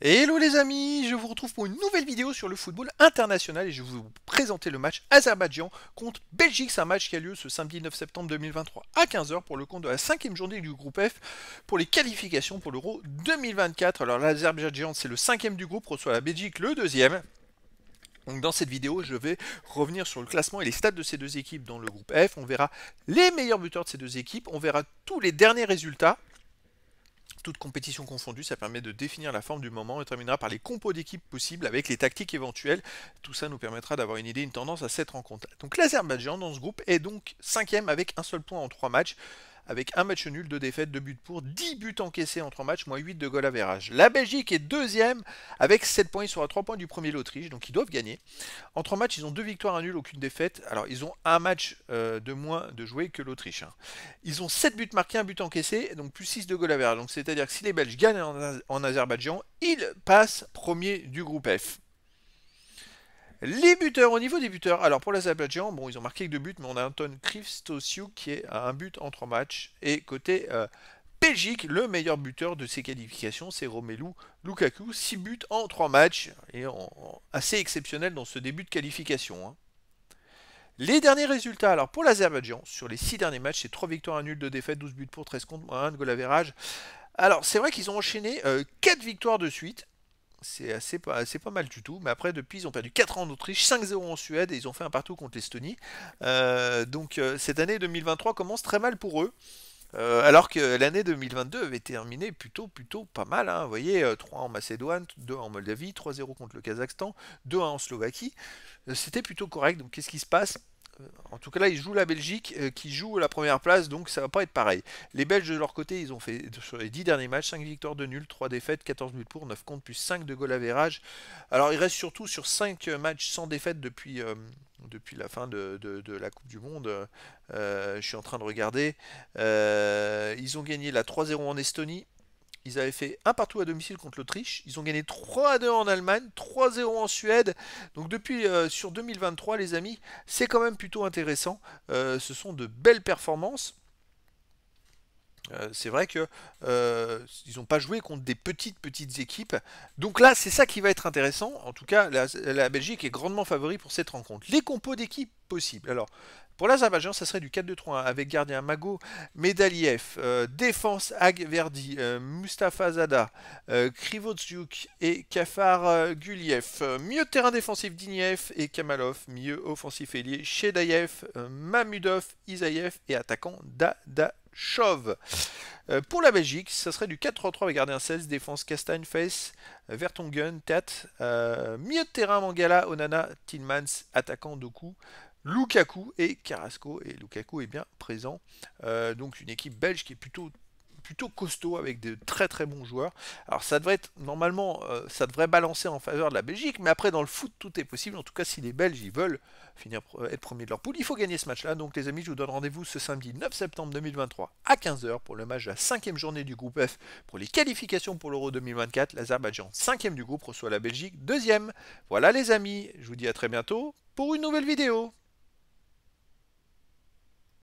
Hello les amis, je vous retrouve pour une nouvelle vidéo sur le football international et je vais vous présenter le match Azerbaïdjan contre Belgique. C'est un match qui a lieu ce samedi 9 septembre 2023 à 15h pour le compte de la cinquième journée du groupe F pour les qualifications pour l'Euro 2024. Alors l'Azerbaïdjan c'est le cinquième du groupe, reçoit la Belgique le deuxième. Donc dans cette vidéo, je vais revenir sur le classement et les stats de ces deux équipes dans le groupe F. On verra les meilleurs buteurs de ces deux équipes, on verra tous les derniers résultats toutes compétition confondues, ça permet de définir la forme du moment et terminera par les compos d'équipe possibles avec les tactiques éventuelles. Tout ça nous permettra d'avoir une idée, une tendance à cette rencontre. Donc l'Azerbaïdjan dans ce groupe est donc cinquième avec un seul point en trois matchs avec un match nul, deux défaites, deux buts pour, 10 buts encaissés en trois matchs, moins 8 de goal à verrage. La Belgique est deuxième avec 7 points, ils sont à 3 points du premier l'Autriche, donc ils doivent gagner. En trois matchs, ils ont deux victoires, un nul, aucune défaite. Alors ils ont un match euh, de moins de jouer que l'Autriche. Hein. Ils ont 7 buts marqués, un but encaissé, donc plus 6 de goal à verrage. Donc c'est-à-dire que si les Belges gagnent en Azerbaïdjan, ils passent premier du groupe F. Les buteurs, au niveau des buteurs, alors pour l'Azerbaïdjan, bon, ils ont marqué que deux buts, mais on a Anton Christosiu qui est à un but en trois matchs. Et côté euh, Belgique, le meilleur buteur de ces qualifications, c'est Romelu Lukaku, 6 buts en trois matchs, et assez exceptionnel dans ce début de qualification. Hein. Les derniers résultats, alors pour l'Azerbaïdjan, sur les 6 derniers matchs, c'est 3 victoires, 1 nul, 2 défaites, 12 buts pour, 13 contre, 1 de goal average. Alors c'est vrai qu'ils ont enchaîné euh, quatre 4 victoires de suite, c'est assez pas, pas mal du tout. Mais après, depuis, ils ont perdu 4 ans en Autriche, 5-0 en Suède et ils ont fait un partout contre l'Estonie. Euh, donc euh, cette année 2023 commence très mal pour eux. Euh, alors que l'année 2022 avait terminé plutôt plutôt pas mal. Hein. Vous voyez, 3 en Macédoine, 2 en Moldavie, 3-0 contre le Kazakhstan, 2-1 en Slovaquie. C'était plutôt correct. Donc qu'est-ce qui se passe euh, en tout cas là ils jouent la Belgique euh, qui joue la première place donc ça va pas être pareil. Les Belges de leur côté ils ont fait sur les 10 derniers matchs 5 victoires de nul, 3 défaites, 14 buts pour, 9 comptes plus 5 de goal verrage. Alors ils restent surtout sur 5 matchs sans défaite depuis, euh, depuis la fin de, la Coupe du Monde. je suis en train de regarder. ils ont gagné la 3-0 en Estonie, ils avaient fait un partout à domicile contre l'Autriche. Ils ont gagné 3 à 2 en Allemagne, 3 0 en Suède. Donc depuis euh, sur 2023, les amis, c'est quand même plutôt intéressant. Euh, ce sont de belles performances. Euh, c'est vrai qu'ils euh, n'ont pas joué contre des petites petites équipes. Donc là, c'est ça qui va être intéressant. En tout cas, la, Belgique est grandement favori pour cette rencontre. Les compos d'équipes possibles. Alors, pour la l'Azerbaïdjan, ça serait du 4 2 3 avec gardien Mago, Medaliev, euh, défense Agverdi, Mustafa Zada, et Kafar Guliev. Mieux terrain défensif Diniev et Kamalov, Mieux offensif ailier Chedayev, Mamudov, Isayev et attaquant Dada chauve. Euh, pour la Belgique, ça serait du 4-3-3 avec gardien 16, défense Castagne-Face, Vertongen, Tat, euh, mieux de terrain Mangala, Onana, Tillmans, attaquant Doku, Lukaku et Carrasco. Et Lukaku est bien présent. Euh, donc une équipe belge qui est plutôt plutôt costaud avec de très très bons joueurs. Alors ça devrait être normalement euh, ça devrait balancer en faveur de la Belgique, mais après dans le foot tout est possible. En tout cas si les Belges ils veulent finir être premier de leur poule, il faut gagner ce match-là. Donc les amis, je vous donne rendez-vous ce samedi 9 septembre 2023 à 15h pour le match de la cinquième journée du groupe F pour les qualifications pour l'Euro 2024. L'Azerbaïdjan cinquième du groupe reçoit la Belgique deuxième. Voilà les amis, je vous dis à très bientôt pour une nouvelle vidéo.